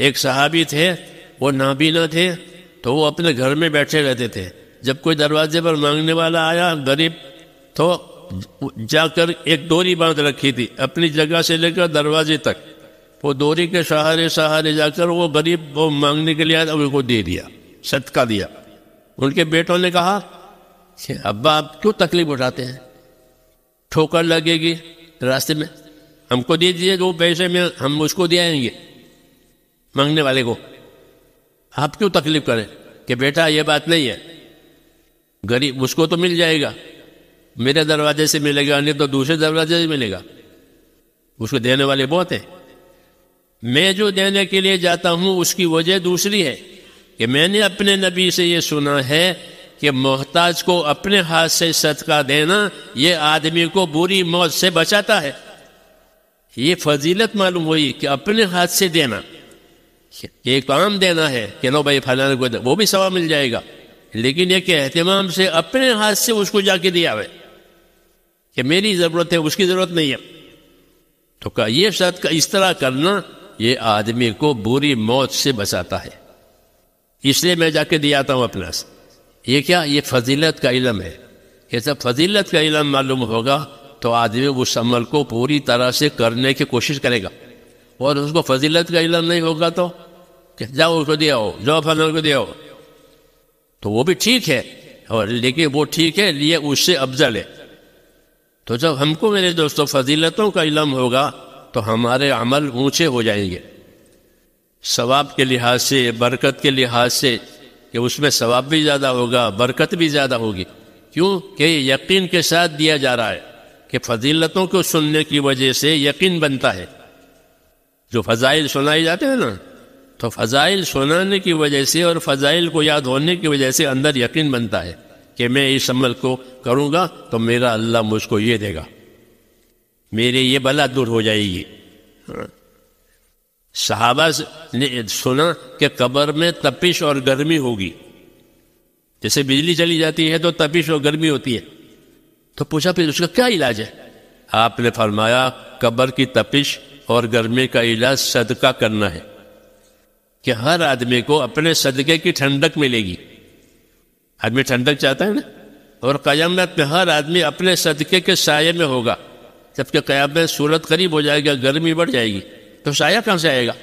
एक सहाबी थे वो नाबीना थे तो वो अपने घर में बैठे रहते थे जब कोई दरवाजे पर मांगने वाला आया गरीब तो जाकर एक डोरी बांध रखी थी अपनी जगह से लेकर दरवाजे तक वो डोरी के सहारे सहारे जाकर वो गरीब वो मांगने के लिए आया उनको दे दिया सदका दिया उनके बेटों ने कहा अब्बा आप क्यों तकलीफ उठाते हैं ठोकर लगेगी रास्ते में हमको दे दिए वो पैसे में हम उसको दे आएंगे मांगने वाले को आप क्यों तकलीफ करें कि बेटा ये बात नहीं है गरीब उसको तो मिल जाएगा मेरे दरवाजे से मिलेगा नहीं तो दूसरे दरवाजे से मिलेगा उसको देने वाले बहुत हैं मैं जो देने के लिए जाता हूं उसकी वजह दूसरी है कि मैंने अपने नबी से ये सुना है कि मोहताज को अपने हाथ से सदका देना ये आदमी को बुरी मौत से बचाता है ये फजीलत मालूम हुई कि अपने हाथ से देना ये काम तो देना है कि नो भाई फलाने को वो भी सवा मिल जाएगा लेकिन एक अहतमाम से अपने हाथ से उसको जाके दिया है कि मेरी ज़रूरत है उसकी ज़रूरत नहीं है तो का ये शर्त का इस तरह करना ये आदमी को बुरी मौत से बचाता है इसलिए मैं जाके दिया आता हूँ अपना ये क्या ये फजीलत का इलम है ये सब फजीलत का इलम मालूम होगा तो आदमी उस अमल को पूरी तरह से करने की कोशिश करेगा और उसको फजीलत का इलम नहीं होगा तो कि जाओ उसको दे आओ जाओ फलाने को दे आओ तो वो भी ठीक है और लेकिन वो ठीक है लिए उससे अफजल है तो जब हमको मेरे दोस्तों फजीलतों का इलम होगा तो हमारे अमल ऊंचे हो जाएंगे सवाब के लिहाज से बरकत के लिहाज से कि उसमें सवाब भी ज़्यादा होगा बरकत भी ज़्यादा होगी क्यों कि यकीन के साथ दिया जा रहा है कि फजीलतों को सुनने की वजह से यकीन बनता है जो फजाइल सुनाए जाते हैं ना तो फ़ज़ाइल सुनाने की वजह से और फ़ज़ाइल को याद होने की वजह से अंदर यकीन बनता है कि मैं इस अमल को करूँगा तो मेरा अल्लाह मुझको ये देगा मेरे ये बला दूर हो जाएगी हाँ। सहाबा ने सुना कि कब्र में तपिश और गर्मी होगी जैसे बिजली चली जाती है तो तपिश और गर्मी होती है तो पूछा फिर उसका क्या इलाज है आपने फरमाया कब्र की तपिश और गर्मी का इलाज सदका करना है कि हर आदमी को अपने सदके की ठंडक मिलेगी आदमी ठंडक चाहता है ना और कयामत में हर आदमी अपने सदके के साय में होगा जबकि कयामत सूरत करीब हो जाएगा गर्मी बढ़ जाएगी तो साया कहाँ से आएगा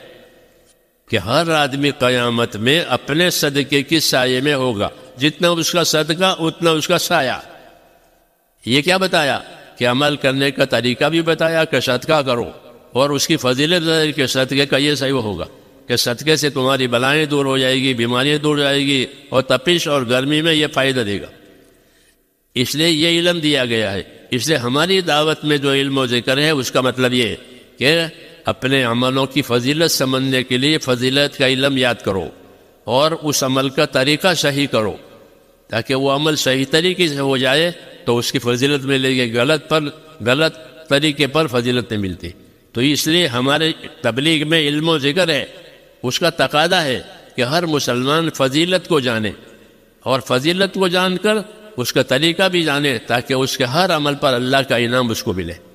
कि हर आदमी कयामत में अपने सदके की साय में होगा जितना उसका सदका उतना उसका साया ये क्या बताया कि अमल करने का तरीका भी बताया कि सदका करो और उसकी फजीलत के सदके का ये सही होगा कि सदके से तुम्हारी बलाएं दूर हो जाएगी बीमारियां दूर जाएगी और तपिश और गर्मी में ये फ़ायदा देगा इसलिए ये इलम दिया गया है इसलिए हमारी दावत में जो इल्म जिक्र है उसका मतलब ये कि अपने अमलों की फजीलत समझने के लिए फजीलत का इलम याद करो और उस अमल का तरीका सही करो ताकि वो अमल सही तरीके से हो जाए तो उसकी फजीलत मिलेगी गलत पर गलत तरीके पर फजीलत नहीं मिलती तो इसलिए हमारे तबलीग में इल्म जिक्र है उसका तकादा है कि हर मुसलमान फजीलत को जाने और फजीलत को जानकर उसका तरीका भी जाने ताकि उसके हर अमल पर अल्लाह का इनाम उसको मिले